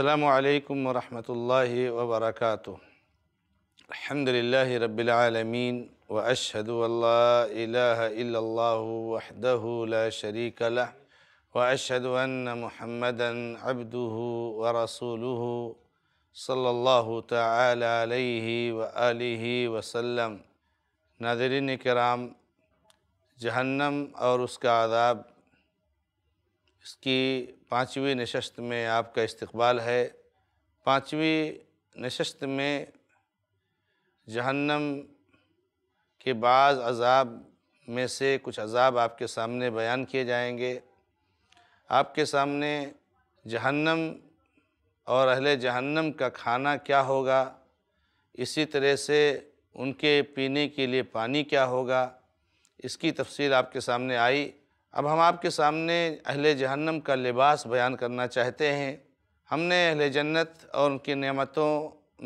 अल्लाम वरहमल वबरक अलहमदिल्ला रबालमीन व अशद वहदला शरीक व अशद महमदन अबदू व रसूल सल्ला तह वसम नादरीन कराम जहन्नम और उसका आदाब इसकी पाँचवीं नशस्त में आपका इस्तबाल है पाँचवीं नशस्त में जहन्नम के बाद अजाब में से कुछ अजाब आपके सामने बयान किए जाएंगे आपके सामने जहन्नम और अहले जहन्नम का खाना क्या होगा इसी तरह से उनके पीने के लिए पानी क्या होगा इसकी तफसील आपके सामने आई अब हम आपके सामने अहले जहन्नम का लिबास बयान करना चाहते हैं हमने अहले जन्नत और उनकी नेमतों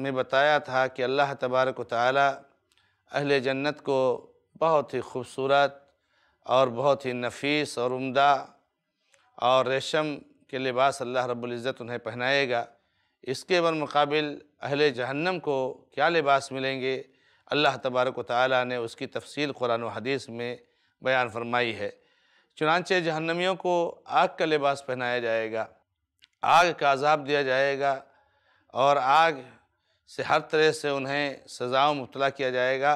में बताया था कि अल्लाह तबारक ताली जन्नत को बहुत ही खूबसूरत और बहुत ही नफीस और उम्दा और रेशम के लिबास अल्लाह रब्ज़त उन्हें पहनाएगा इसके मुकाबिल अहल जहन्नम को क्या लिबास मिलेंगे अल्लाह तबारक ताली ने उसकी तफसील कुरान हदीस में बयान फरमाई है चुनानचे जहन्नमियों को आग का लिबास पहनाया जाएगा आग का अजाब दिया जाएगा और आग से हर तरह से उन्हें सजाओं मुबला किया जाएगा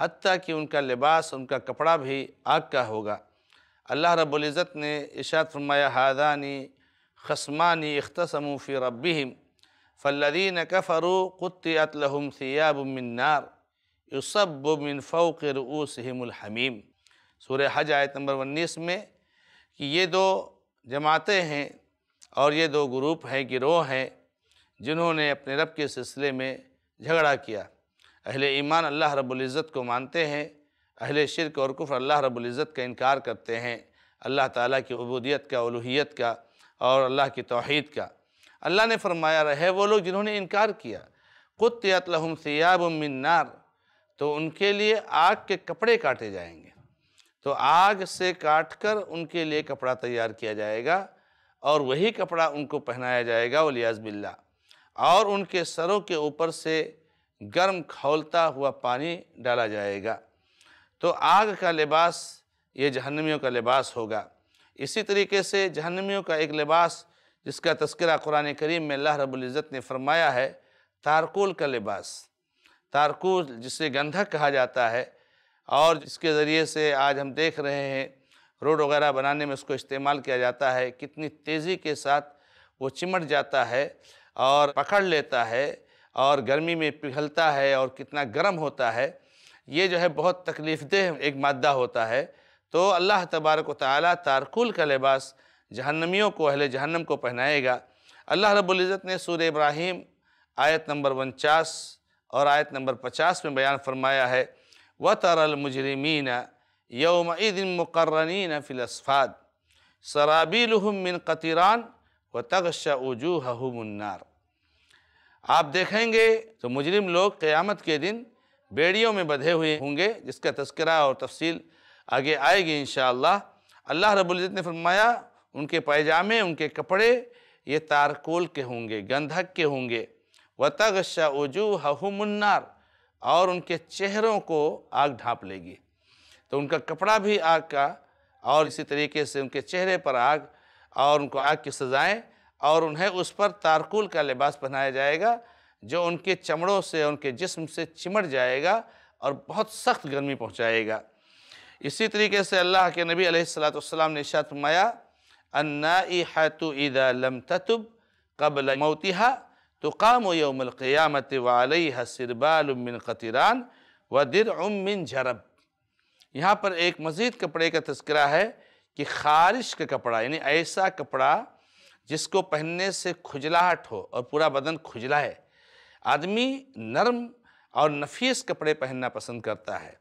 हती कि उनका लिबास उनका कपड़ा भी आग का होगा अल्लाह रबुल्ज़त ने इशात फरमाया हादानी खसमानी अख्तसमूफ़ी रबी फ़ल्लिन कफ़रू कुत्तलहम सियाबमिनार युसब मिन फ़ोकर ऊसमलहमीम सूर्य हज आयत नंबर उन्नीस में कि ये दो जमातें हैं और ये दो ग्रुप हैं गिरोह हैं जिन्होंने अपने रब के सिलसिले में झगड़ा किया अहले ईमान अल्लाह रब्ज़त को मानते हैं अहले शिरक और कुफ्र अल्लाह रबुल्ज़त का इनकार करते हैं अल्लाह ताला की अबूदियत का उलूहियत का और अल्लाह की तोहद का अल्लाह ने फरमाया रहे वो लोग जिन्होंने इनकार किया कुत यातलहम सियाब मिन्नार तो उनके लिए आग के कपड़े काटे जाएंगे तो आग से काटकर उनके लिए कपड़ा तैयार किया जाएगा और वही कपड़ा उनको पहनाया जाएगा वलियाज बिल्ला और उनके सरों के ऊपर से गर्म खौलता हुआ पानी डाला जाएगा तो आग का लिबास ये जहन्नमियों का लिबास होगा इसी तरीके से जहन्नमियों का एक लिबास जिसका तस्करा कुरान करीम में अल्लाह रबुल्ज़त ने फरमाया है तारकुल का लिबास तारकुल जिसे गंधक कहा जाता है और इसके ज़रिए से आज हम देख रहे हैं रोड वगैरह बनाने में उसको इस्तेमाल किया जाता है कितनी तेज़ी के साथ वो चिमट जाता है और पकड़ लेता है और गर्मी में पिघलता है और कितना गर्म होता है ये जो है बहुत तकलीफ़देह एक मादा होता है तो अल्लाह तबारक ताली तारकुल का लिबास जहन्नमियों को अहले जहन्नम को पहनाएगा अल्लाह रबुल्ज़त ने सूर इब्राहिम आयत नंबर उनचास और आयत नंबर पचास में बयान फरमाया है व يومئذ مقرنين दिन الأصفاد سرابيلهم من قطران व وجوههم النار आप देखेंगे तो मुजरिम लोग क़यामत के दिन बेड़ियों में बधे हुए होंगे जिसका तस्करा और तफसील आगे आएगी इन अल्लाह रबुल्ज़त ने फरमाया उनके पैजामे उनके कपड़े ये तारकोल के होंगे गंधक के होंगे व उजू हहुमन्नार और उनके चेहरों को आग ढांप लेगी तो उनका कपड़ा भी आग का और इसी तरीके से उनके चेहरे पर आग और उनको आग की सजाएं और उन्हें उस पर तारकुल का लिबास पहनाया जाएगा जो उनके चमड़ों से उनके जिस्म से चिमट जाएगा और बहुत सख्त गर्मी पहुंचाएगा इसी तरीके से अल्लाह के नबी अलैहिस्सलाम ने इशात अन्ना ई हैतु इदा लम ततुब कबल मोतिहा तो काम यौमक़ियामत वाली हसरबालमिन क़तरान व दिर उमिन झरब यहाँ पर एक मज़ीद कपड़े का तस्करा है कि खारिश का कपड़ा यानी ऐसा कपड़ा जिसको पहनने से खुजलाहट हो और पूरा बदन खुजला है आदमी नरम और नफीस कपड़े पहनना पसंद करता है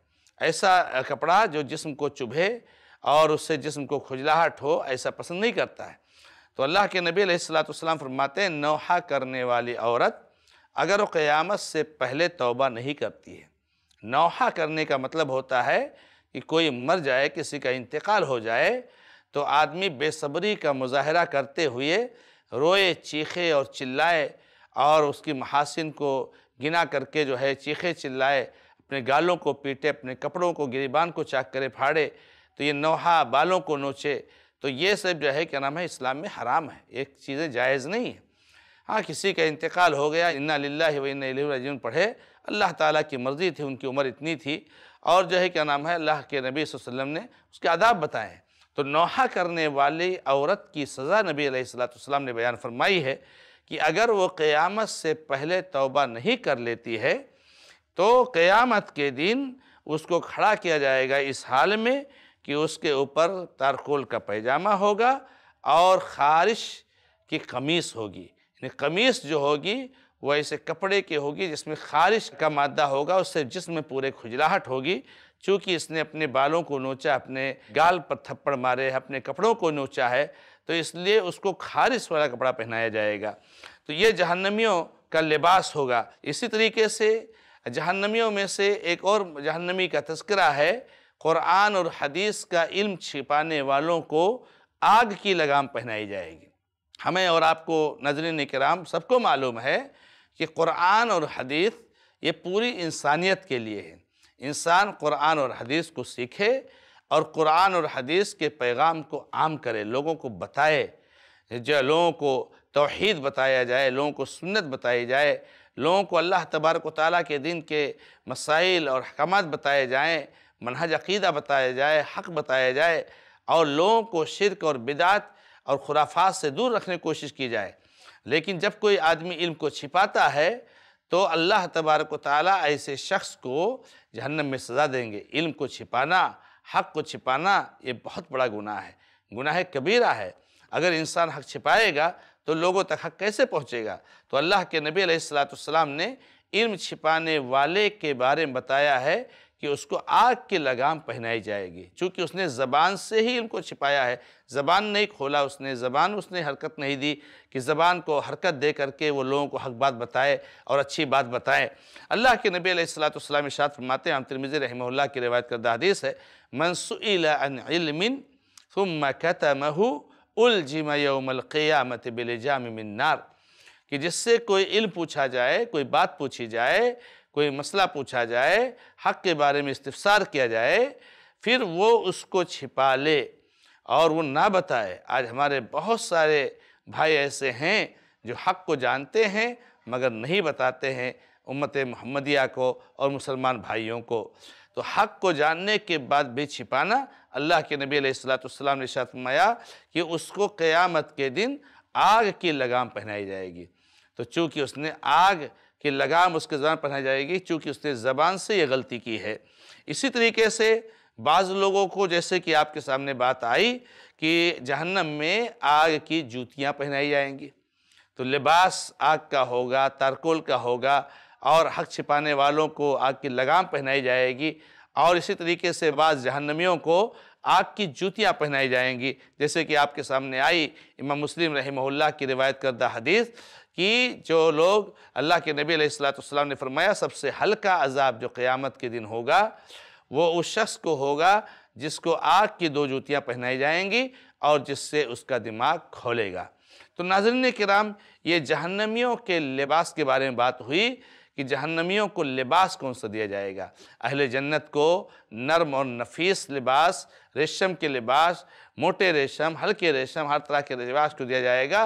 ऐसा कपड़ा जो जिस्म को चुभे और उससे जिस्म को खुजलाहट हो ऐसा पसंद नहीं करता है तो अल्लाह के नबी सलाम फरमाते हैं नौहा करने वाली औरत अगर वो क़यामत से पहले तौबा नहीं करती है नौहा करने का मतलब होता है कि कोई मर जाए किसी का इंतकाल हो जाए तो आदमी बेसब्री का मुजाहरा करते हुए रोए चीखे और चिल्लाए और उसकी महासिन को गिना करके जो है चीखे चिल्लाए अपने गालों को पीटे अपने कपड़ों को गिरीबान को चाक करे फाड़े तो ये नौहा बालों को नोचे तो ये सब जो है क्या नाम है इस्लाम में हराम है एक चीज़ें जायज़ नहीं है हाँ किसी का इंतकाल हो गया इन्ना लाला पढ़े अल्लाह ताला की मर्ज़ी थी उनकी उम्र इतनी थी और जो है क्या नाम है अल्लाह के नबी वसल्लम ने उसके आदाब बताए तो नौहा करने वाली औरत की सज़ा नबी सलाम ने बयान फरमाई है कि अगर वो क़यामत से पहले तौबा नहीं कर लेती है तो क़यामत के दिन उसको खड़ा किया जाएगा इस हाल में कि उसके ऊपर तारकोल का पैजामा होगा और खारिश की कमीज़ होगी यानी कमीज़ जो होगी वह ऐसे कपड़े की होगी जिसमें खारिश का मादा होगा उससे जिसमें पूरे खुजलाहट होगी चूँकि इसने अपने बालों को नोचा अपने गाल पर थप्पड़ मारे अपने कपड़ों को नोचा है तो इसलिए उसको खारिश वाला कपड़ा पहनाया जाएगा तो ये जहन्नमियों का लिबास होगा इसी तरीके से जहन्नमियों में से एक और जहन्नमी का तस्करा है क़ुरान और हदीस का इल्म छिपाने वालों को आग की लगाम पहनाई जाएगी हमें और आपको नजर कराम सबको मालूम है कि क़ुरान और हदीस ये पूरी इंसानियत के लिए है इंसान क़ुरान और हदीस को सीखे और क़ुरान और हदीस के पैगाम को आम करे लोगों को बताए जो लोगों को तोहद बताया जाए लोगों को सुन्नत बताई जाए लोगों को अल्लाह तबारक ताली के दिन के मसाइल और अहकाम बताए जाएँ मनहज अकीदा बताया जाए हक बताया जाए और लोगों को शिरक और बिदात और खुराफात से दूर रखने की कोशिश की जाए लेकिन जब कोई आदमी इल्म को छिपाता है तो अल्लाह तबारक ताली ऐसे शख्स को जहन्नम में सज़ा देंगे इल्म को छिपाना हक को छिपाना ये बहुत बड़ा गुनाह है गुनाह कबीरा है अगर इंसान हक छिपाएगा तो लोगों तक हक कैसे पहुँचेगा तो अल्लाह के नबी सलाम ने इल्म छिपाने वाले के बारे में बताया है कि उसको आग की लगाम पहनाई जाएगी चूँकि उसने ज़बान से ही इनको छिपाया है ज़बान नहीं खोला उसने ज़बान उसने हरकत नहीं दी कि ज़बान को हरकत दे करके वो लोगों को हक बात बताए और अच्छी बात बताए अल्लाह के नबी सलाम इशात फरमाते हैं आमतर मज़ी रहमल्ला की रवायत करदा हदीस है मनसमिन महू कतमहू उलजिम बिलजाम कि जिससे कोई इल पूछा जाए कोई बात पूछी जाए कोई मसला पूछा जाए हक़ के बारे में इस्तफसार किया जाए फिर वो उसको छिपा ले और वो ना बताए आज हमारे बहुत सारे भाई ऐसे हैं जो हक़ को जानते हैं मगर नहीं बताते हैं उम्मत महमदिया को और मुसलमान भाइयों को तो हक़ को जानने के बाद भी छिपाना अल्लाह के नबी सलाम ने माया कि उसको क़यामत के दिन आग की लगाम पहनाई जाएगी तो चूँकि उसने आग कि लगाम उसके ज़बान पहनाई जाएगी चूँकि उसने ज़बान से यह गलती की है इसी तरीके से बाज़ लोगों को जैसे कि आपके सामने बात आई कि जहन्नम में आग की जूतियाँ पहनाई जाएंगी तो लिबास आग का होगा तारकोल का होगा और हक छिपाने वालों को आग की लगाम पहनाई जाएगी और इसी तरीके से बाज़ जहन्नमियों को आग की जूतियाँ पहनाई जाएंगी जैसे कि आपके सामने आई इमाम मुस्लिम रहमल्ला की रिवायत करदा हदीस कि जो लोग अल्लाह के नबी अलैहिस्सलाम ने फरमाया सबसे हल्का अजाब जो क़यामत के दिन होगा वो उस शख्स को होगा जिसको आग की दो जूतियाँ पहनाई जाएंगी और जिससे उसका दिमाग खोलेगा तो नाजरन कराम ये जहन्नमियों के लिबास के बारे में बात हुई कि जहन्नमियों को लिबास कौन सा दिया जाएगा अहल जन्नत को नर्म और नफीस लिबास रेशम के लिबास मोटे रेशम हल्के रेशम हर तरह के लिबास को दिया जाएगा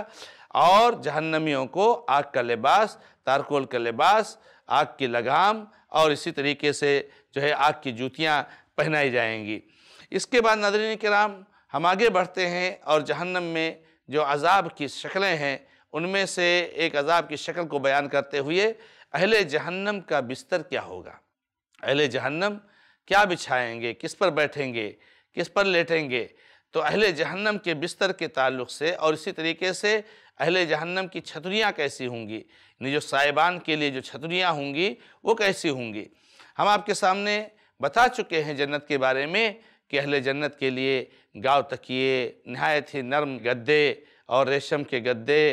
और जहन्नमियों को आग का लिबास तारकोल का लिबास आग की लगाम और इसी तरीके से जो है आग की जूतियाँ पहनाई जाएंगी इसके बाद नदरीन कराम हम आगे बढ़ते हैं और जहन्नम में जो अजाब की शक्लें हैं उनमें से एक अजाब की शक्ल को बयान करते हुए अहले जहन्नम का बिस्तर क्या होगा अहले जहन्नम क्या बिछाएंगे किस पर बैठेंगे किस पर लेटेंगे तो अहले जहन्नम के बिस्तर के ताल्लुक से और इसी तरीके से अहले जहन्नम की छतरियाँ कैसी होंगी यानी जो साहिबान के लिए जो छतरियाँ होंगी वो कैसी होंगी हम आपके सामने बता चुके हैं जन्नत के बारे में कि अहले जन्नत के लिए गाँव तकिए नहायत ही नरम गद्दे और रेशम के गद्दे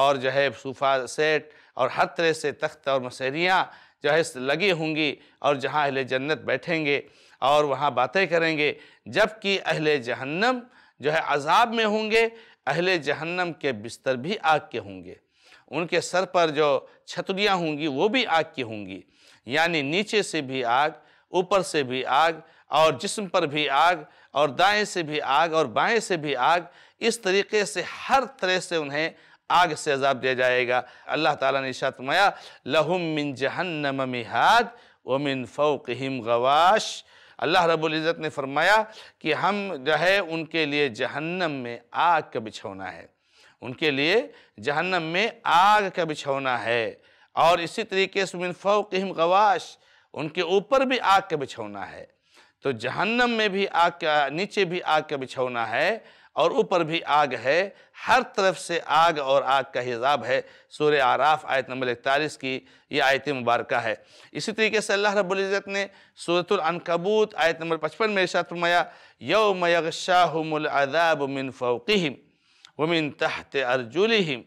और जो है सूफा सेट और हर तरह से तख्त और मसहरियाँ जो है लगी होंगी और जहाँ अहले जन्नत बैठेंगे और वहाँ बातें करेंगे जबकि अहले जहन्नम जो है अजाब में होंगे अहले जहन्नम के बिस्तर भी आग के होंगे उनके सर पर जो छतरियाँ होंगी वो भी आग की होंगी यानी नीचे से भी आग ऊपर से भी आग और जिस्म पर भी आग और दाएं से भी आग और बाएं से भी आग इस तरीके से हर तरह से उन्हें आग से अजाब दिया जाएगा अल्लाह ताला ने इशात माया लहुम मिन जहन्नम मिहाद मिन फौकहिम गवाश अल्लाह रब्बुल इज़्ज़त ने फरमाया कि हम जो है उनके लिए जहन्नम में आग का बिछौना है उनके लिए जहन्नम में आग का बिछौना है और इसी तरीके से मिन फौकहिम गवाश उनके ऊपर भी आग का बिछौना है तो जहन्नम में भी आग का नीचे भी आग का बिछौना है और ऊपर भी आग है हर तरफ से आग और आग का हिजाब है सूर्य आराफ आयत नंबर इकतालीस की ये आयत मुबारक है इसी तरीके से अल्लाह रबुल्ज़त ने सूरतुलकबूत आयत नंबर पचपन में इर्शाद फरमाया यौम यगशाहमुलदाब मिन वमिन तहत अर्जुलहम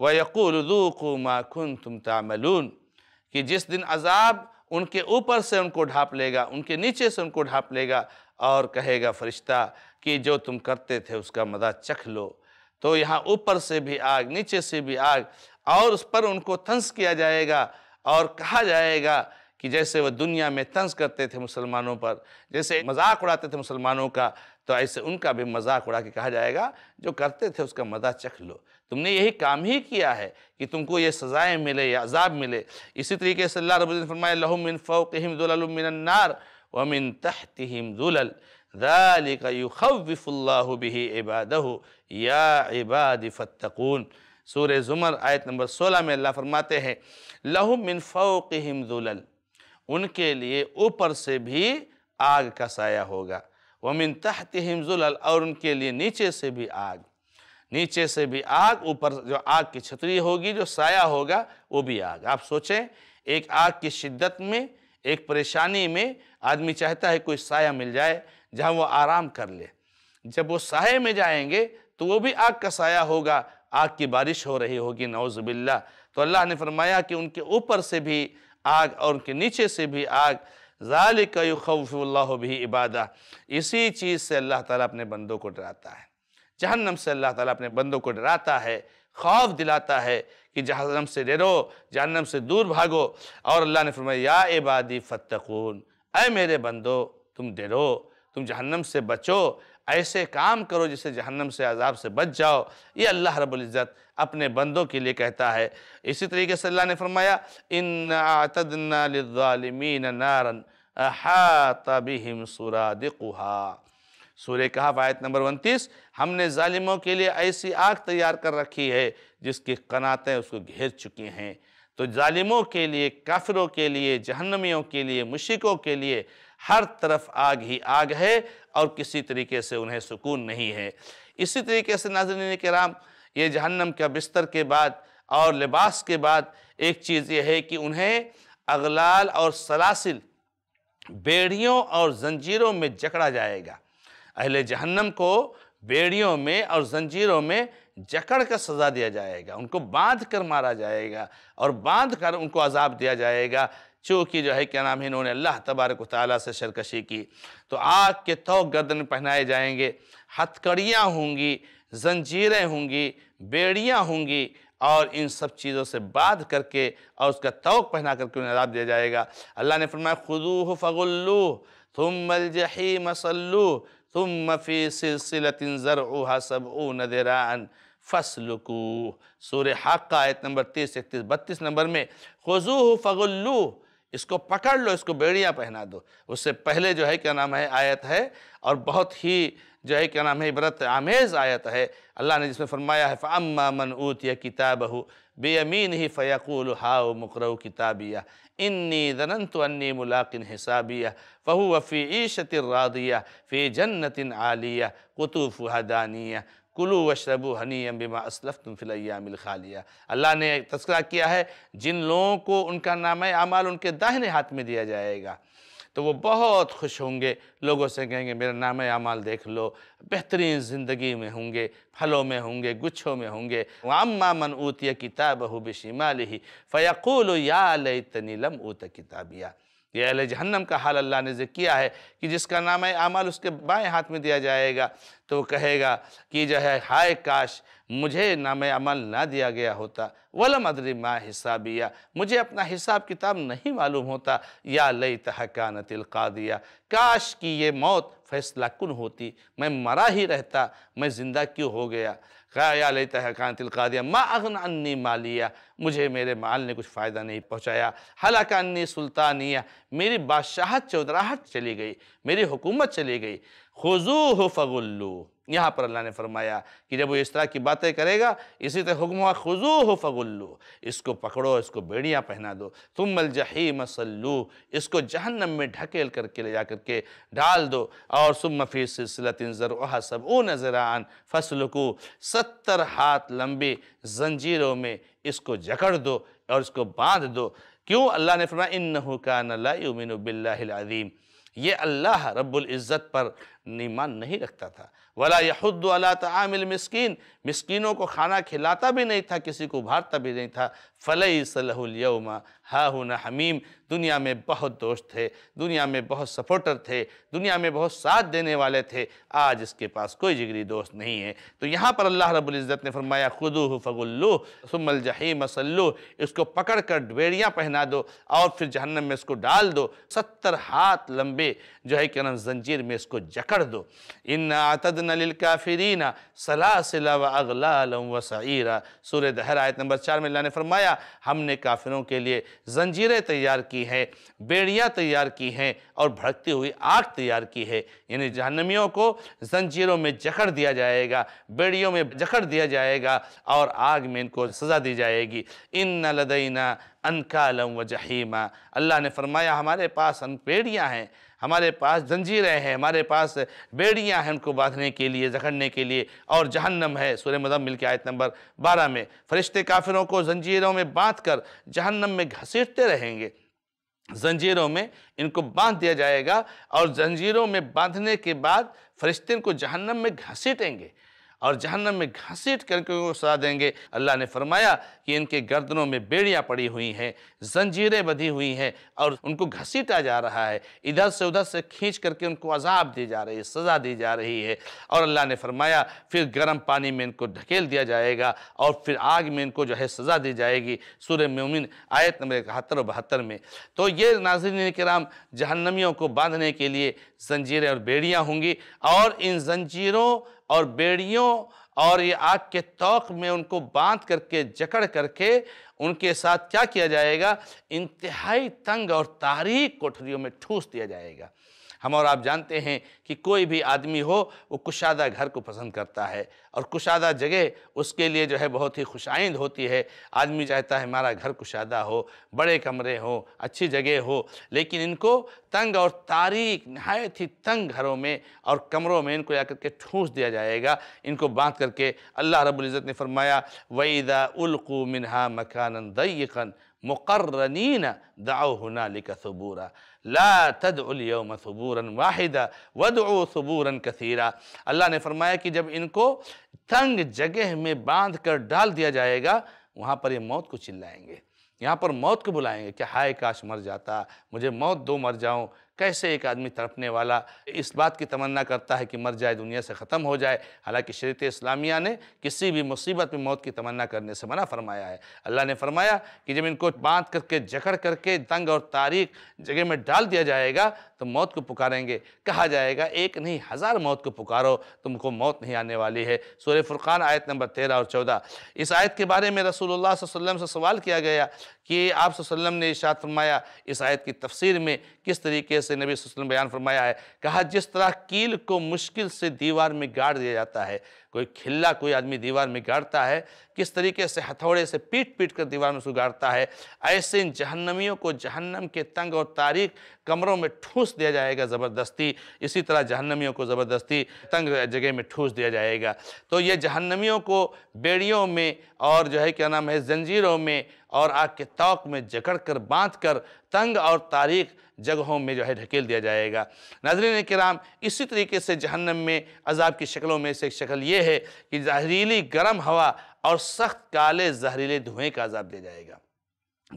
व यकुलूकु माखुन तुम तामलून कि जिस दिन अजाब उनके ऊपर से उनको ढाँप लेगा उनके नीचे से उनको ढाँप लेगा और कहेगा फरिश्ता कि जो तुम करते थे उसका मदा चख लो तो यहाँ ऊपर से भी आग नीचे से भी आग और उस पर उनको तंस किया जाएगा और कहा जाएगा कि जैसे वह दुनिया में तंस करते थे मुसलमानों पर जैसे मजाक उड़ाते थे मुसलमानों का तो ऐसे उनका भी मजाक उड़ा के कहा जाएगा जो करते थे उसका मजा चख लो तुमने यही काम ही किया है कि तुमको ये सज़ाएँ मिले या अजाब मिले इसी तरीके से अल्लाह रबुल्फ़रमाय लहुमिन फ़ोकहम दुलमिनन्नार वमिन तहतहम दुलल फ़तकून सूर ज़ुमर आयत नंबर सोलह में अल्लाह फरमाते हैं लहुमिन फ़ोकम दुलल उनके लिए ऊपर से भी आग का साया होगा वमिन तहत हिमजुल और उनके लिए नीचे से भी आग नीचे से भी आग ऊपर जो आग की छतरी होगी जो साया होगा वो भी आग आप सोचें एक आग की शिद्दत में एक परेशानी में आदमी चाहता है कोई साया मिल जाए जहाँ वो आराम कर ले जब वो साय में जाएंगे तो वो भी आग का साया होगा आग की बारिश हो रही होगी नौजबिल्ला तो अल्लाह ने फरमाया कि उनके ऊपर से भी आग और उनके नीचे से भी आग ज़ाल युखफ़ल्ला भी इबादा इसी चीज़ से अल्लाह ताला अपने बंदों को डराता है जहन्नम से अल्लाह ताला अपने बंदों को डराता है खौफ दिलाता है कि जहन्नम से डरो जहन्नम से दूर भागो और अल्लाह ने फरमाया या इबादी फ़तकून अ मेरे बंदो तुम डरो तुम जहन्नम से बचो ऐसे काम करो जिससे जहन्नम से अजाब से बच जाओ ये अल्लाह रबुल्ज़त अपने बंदों के लिए कहता है इसी तरीके से अल्लाह ने फरमाया इन आतदनालिमीन नारन अहातबिहिम सुरादिकुहा सूर्य कहा आयत नंबर उनतीस हमने ालिमों के लिए ऐसी आग तैयार कर रखी है जिसकी कनातें उसको घेर चुकी हैं तो ालिमों के लिए काफिरों के लिए जहन्नमियों के लिए मुशिकों के लिए हर तरफ आग ही आग है और किसी तरीके से उन्हें सुकून नहीं है इसी तरीके से नाजरीन कराम ये जहन्नम के बिस्तर के बाद और लिबास के बाद एक चीज़ यह है कि उन्हें अगलाल और सलासिल बेड़ियों और जंजीरों में जकड़ा जाएगा अहले जहन्नम को बेड़ियों में और जंजीरों में जकड़ कर सज़ा दिया जाएगा उनको बांध कर मारा जाएगा और बांध कर उनको अजाब दिया जाएगा चूँकि जो है क्या नाम है इन्होंने अल्लाह तबारक ताली से सरकशी की तो आग के तो गर्दन पहनाए जाएंगे हथकड़ियाँ होंगी जंजीरें होंगी बेड़ियाँ होंगी और इन सब चीज़ों से बात करके और उसका तोक पहना करके उन्हें आदाब दिया जाएगा अल्लाह ने फरमाया खुदूह फ़गुल्लू तुम जही मसल्लू तुम मफ़ी सिलसिलतिन ज़र सब ऊ नदरान फसलकू सूर हक़ का आयत नंबर तीस इकतीस बत्तीस नंबर में खजूह फ़गुल्लू इसको पकड़ लो इसको बेड़ियाँ पहना दो उससे पहले जो है क्या नाम है आयत है और बहुत ही जो है क्या नाम है इबरत आमेज़ आयत है अल्लाह ने जिसमें फरमाया है फ़ामा मन ऊत या किताब हो बेअमीन ही फ़याकुल हाओ मकर किताबिया इन्नी दनंत तो अन्नी मुलाकिन हिसाबिया फ़हू वफ़ी ईशतिर रादिया फ़ी जन्नतिन आलिया कुतुफ़ दानिया कुलू वशरबू हनी अम्बिमा असलफ़ तुम फ़िलयामिल खालिया अल्लाह ने तस्करा किया है जिन लोगों को उनका नाम है अमाल उनके दाहिने हाथ में दिया जाएगा तो वो बहुत खुश होंगे लोगों से कहेंगे मेरा नाम अमाल देख लो बेहतरीन ज़िंदगी में होंगे फलों में होंगे गुच्छों में होंगे अम्मा मन ऊतिया किताब हो बशिमाल ही फ़याकुल या तनीलम ऊत किताबिया ये अल जहन्नम का हाल अल्लाह ने जिक्र किया है कि जिसका नाम है अमाल उसके बाएं हाथ में दिया जाएगा तो कहेगा कि जो है हाय काश मुझे नाम अमल ना दिया गया होता वलम अदरी माँ हिसाबिया मुझे अपना हिसाब किताब नहीं मालूम होता या लई तहकान तिलका दिया काश की ये मौत फैसला कन होती मैं मरा ही रहता मैं ज़िंदा क्यों हो गया या लई तहकान तिलका दिया माँ अगन अन्नी मालिया मुझे मेरे माल ने कुछ फ़ायदा नहीं पहुँचाया हलाका अन्नी सुल्तानिया मेरी बादशाहत चौधराहट चली गई मेरी हुकूमत चली गई खुजू फगुल्लू यहाँ पर अल्लाह ने फरमाया कि जब वो इस तरह की बातें करेगा इसी तरह हुक्म हुआ खुजू हो फगुल्लू इसको पकड़ो इसको बेड़ियाँ पहना दो तुम मल जही मसल्लू इसको जहन्नम में ढकेल करके ले जा करके डाल दो और सुम मफ़ी सिलसिलत ज़र सब ओ नजरान फसलकू सत्तर हाथ लंबी जंजीरों में इसको जकड़ दो और इसको बांध दो क्यों अल्लाह ने फरमाया इन का नला बिल्लाम ये अल्लाह रब्बुल इज़्ज़त पर ईमान नहीं रखता था वला यहुद्द अला तमिल मिसकीन मस्किनों को खाना खिलाता भी नहीं था किसी को उभारता भी नहीं था फ़लई सलहुलयमा हाहुन हमीम दुनिया में बहुत दोस्त थे दुनिया में बहुत सपोर्टर थे दुनिया में बहुत साथ देने वाले थे आज इसके पास कोई जिगरी दोस्त नहीं है तो यहाँ पर अल्लाह रबुल्ज़त ने फरमाया खुदूह फ़गुल्लू सुमल जहीम सल्लू इसको पकड़ कर डबेड़ियाँ पहना दो और फिर जहन्नम में इसको डाल दो सत्तर हाथ लंबे जो है कि ना जंजीर में इसको जकड़ दो इन आतद नलिल काफरीना सलाह सिला व अगला व दहर आयत नंबर चार में अल्लाह ने फरमाया हमने काफिरों के लिए जंजीरें तैयार की हैं बेड़ियाँ तैयार की हैं और भड़कती हुई आग तैयार की है यानी जहनमियों को जंजीरों में जकड़ दिया जाएगा बेड़ियों में जखड़ दिया जाएगा और आग में इनको सज़ा दी जाएगी इन न लदईना अनकालम व जहीमा अल्लाह ने फरमाया हमारे पास पेड़ियाँ हैं हमारे पास जंजीरें हैं हमारे पास बेड़ियाँ हैं उनको बांधने के लिए जखड़ने के लिए और जहन्नम है सूर्य मिल की आयत नंबर बारह में फरिश्ते काफिरों को जंजीरों में बांध कर जहन्नम में घसीटते रहेंगे जंजीरों में इनको बांध दिया जाएगा और जंजीरों में बांधने के बाद फरिश्ते को जहन्नम में घसीटेंगे और जहन्नम में घसीट करके उनको सजा देंगे अल्लाह ने फरमाया कि इनके गर्दनों में बेड़ियाँ पड़ी हुई हैं जंजीरें बधी हुई हैं और उनको घसीटा जा रहा है इधर से उधर से खींच करके उनको अजाब दी जा रही है सज़ा दी जा रही है और अल्लाह ने फरमाया फिर गर्म पानी में इनको ढकेल दिया जाएगा और फिर आग में इनको जो है सज़ा दी जाएगी सूर मोमिन आयत नंबर इकहत्तर और बहत्तर में तो ये नाजरन कराम जहन्नमियों को बांधने के लिए जंजीरें और बेड़ियाँ होंगी और इन जंजीरों और बेड़ियों और ये आग के तोक में उनको बांध करके जकड़ करके उनके साथ क्या किया जाएगा इंतहाई तंग और तारीख कोठरियों में ठूस दिया जाएगा हम और आप जानते हैं कि कोई भी आदमी हो वो कुशादा घर को पसंद करता है और कुशादा जगह उसके लिए जो है बहुत ही खुशाइंद होती है आदमी चाहता है हमारा घर कुशादा हो बड़े कमरे हो अच्छी जगह हो लेकिन इनको तंग और तारीख नहायत ही तंग घरों में और कमरों में इनको जाकर के ठूंस दिया जाएगा इनको बांध करके अल्लाह रब्ज़त ने फरमाया वईदा उल्कू मिनहा मकान दैकन मुकर्रनीन दाउना सबूरा ला तदउलयम सबूरा वाहिदा वदओ सबूरा कसीरा अल्लाह ने फरमाया कि जब इनको तंग जगह में बांध कर डाल दिया जाएगा वहाँ पर ये मौत को चिल्लाएंगे यहाँ पर मौत को बुलाएंगे कि हाय काश मर जाता मुझे मौत दो मर जाऊँ कैसे एक आदमी तड़पने वाला इस बात की तमन्ना करता है कि मर जाए दुनिया से ख़त्म हो जाए हालांकि शरीत इस्लामिया ने किसी भी मुसीबत में मौत की तमन्ना करने से मना फरमाया है अल्लाह ने फरमाया कि जब इनको बांध करके जकड़ करके तंग और तारीख जगह में डाल दिया जाएगा तो मौत को पुकारेंगे कहा जाएगा एक नहीं हज़ार मौत को पुकारो तुमको मौत नहीं आने वाली है सूर्य फुरकान आयत नंबर तेरह और चौदह इस आयत के बारे में रसूलुल्लाह वसल्लम से सवाल किया गया कि आप वसल्लम ने इशात फरमाया इस आयत की तफसीर में किस तरीके से नबी वसल्लम बयान फरमाया है कहा जिस तरह कील को मुश्किल से दीवार में गाड़ दिया जाता है कोई खिल्ला कोई आदमी दीवार में गाड़ता है किस तरीके से हथौड़े से पीट पीट कर दीवार में उसको गाड़ता है ऐसे इन जहन्नमियों को जहन्नम के तंग और तारीख कमरों में ठूस दिया जाएगा ज़बरदस्ती इसी तरह जहन्नमियों को ज़बरदस्ती तंग जगह में ठूस दिया जाएगा तो ये जहन्नमियों को बेड़ियों में और जो है क्या नाम है जंजीरों में और आग के तौक में जकड़ कर बांध कर तंग और तारीख जगहों में जो है ढकेल दिया जाएगा नाजरन कराम इसी तरीके से जहन्नम में अजाब की शक्लों में से एक शक्ल ये है कि जहरीली गर्म हवा और सख्त काले जहरीले धुएँ का अजाब दिया जाएगा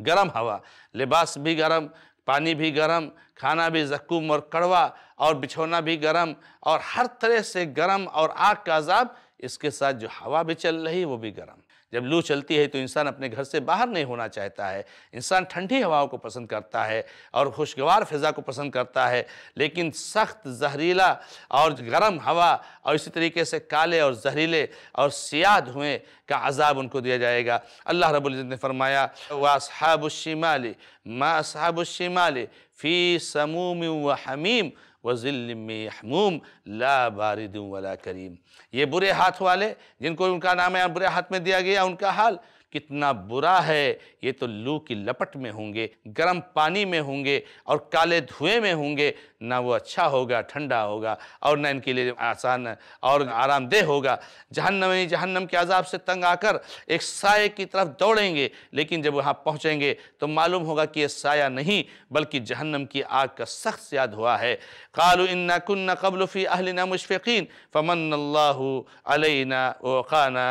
गर्म हवा लिबास भी गर्म पानी भी गर्म खाना भी जक्क़ूम और कड़वा और बिछोना भी गर्म और हर तरह से गर्म और आग का अजाब इसके साथ जो हवा भी चल रही वो भी गर्म जब लू चलती है तो इंसान अपने घर से बाहर नहीं होना चाहता है इंसान ठंडी हवाओं को पसंद करता है और खुशगवार फ़िज़ा को पसंद करता है लेकिन सख्त जहरीला और गर्म हवा और इसी तरीके से काले और जहरीले और सियाह धुएँ का अजाब उनको दिया जाएगा अल्लाह रबुल्ज़त ने फरमाया वासहाबुशिमाली शिमाली फ़ी समूम व हमीम वज़िलमूम ला बारिद वला करीम ये बुरे हाथ वाले जिनको उनका नाम है बुरे हाथ में दिया गया उनका हाल कितना बुरा है ये तो लू की लपट में होंगे गर्म पानी में होंगे और काले धुएं में होंगे ना वो अच्छा होगा ठंडा होगा और ना इनके लिए आसान और आरामदेह होगा जहन्नम जहन्नम के अजाब से तंग आकर एक साय की तरफ दौड़ेंगे लेकिन जब वहाँ पहुँचेंगे तो मालूम होगा कि ये साया नहीं बल्कि जहन्नम की आग का सख्त याद हुआ है कालू इन्ना कन्ना कबलफ़ी अहलना मुशफ़ीन फ़मन अलना वक़ाना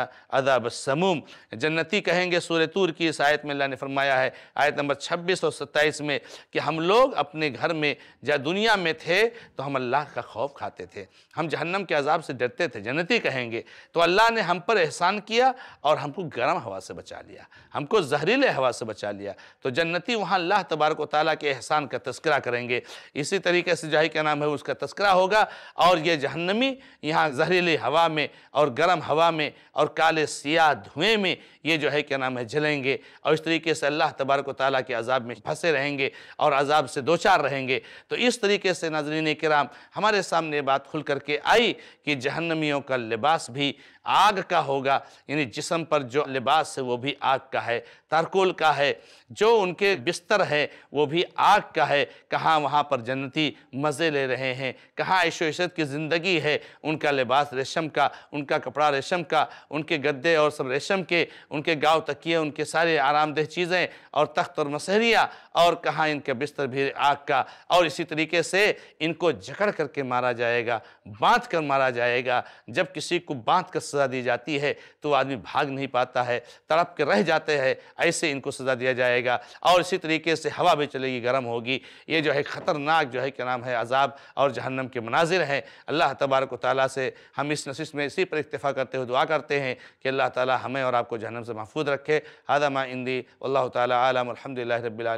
समूम जन्नती कहेंगे सूर तूर की इस आयत में अल्लाह ने फरमाया है आयत नंबर छब्बीस और सत्ताईस में कि हम लोग अपने घर में या दुनिया में थे तो हम अल्लाह का खौफ खाते थे हम जहन्नम के अजाब से डरते थे जन्नती कहेंगे तो अल्लाह ने हम पर एहसान किया और हमको गर्म हवा से बचा लिया हमको जहरीले हवा से बचा लिया तो जन्नती वहाँ अल्लाह तबारक ताली के एहसान का तस्करा करेंगे इसी तरीके से जाहि क्या नाम है उसका तस्करा होगा और ये जहन्नमी यहाँ जहरीली हवा में और गर्म हवा में और काले सियाह धुएँ में ये जो है क्या नाम है जलेंगे और इस तरीके से अल्लाह तबारक ताली के अजाब में फंसे रहेंगे और अजाब से दो चार रहेंगे तो इस तरीके तरीके से नाजरीन कराम हमारे सामने बात खुल करके आई कि जहन्नमियों का लिबास भी आग का होगा यानी जिसम पर जो लिबास है वो भी आग का है तारकोल का है जो उनके बिस्तर है वो भी आग का है कहाँ वहाँ पर जन्नती मज़े ले रहे हैं कहाँ ऐशोशत की ज़िंदगी है उनका लिबास रेशम का उनका कपड़ा रेशम का उनके गद्दे और सब रेशम के उनके गाँव तकिए उनके सारे आरामदेह चीज़ें और तख्त और मसहरिया और कहाँ इनका बिस्तर भी आग का और इसी तरीके से इनको जकड़ करके मारा जाएगा बांध कर मारा जाएगा जब किसी को बांध कर सज़ा दी जाती है तो आदमी भाग नहीं पाता है तड़प के रह जाते हैं ऐसे इनको सज़ा दिया जाएगा और इसी तरीके से हवा भी चलेगी गर्म होगी ये जो है ख़तरनाक जो है क्या नाम है अजाब और जहन्नम के मनाजिर हैं अल्लाह तबारक ताली से हम इस नशिश में इसी पर इतफ़ा करते हुए दुआ करते हैं कि अल्लाह ताली हमें और आपको जहनम से महफूज रखे हादा इंदी अल्लाह ताली आलम अलहमदिल्ला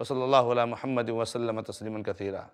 वसल महमद वसलम तस्लिमन कथीरा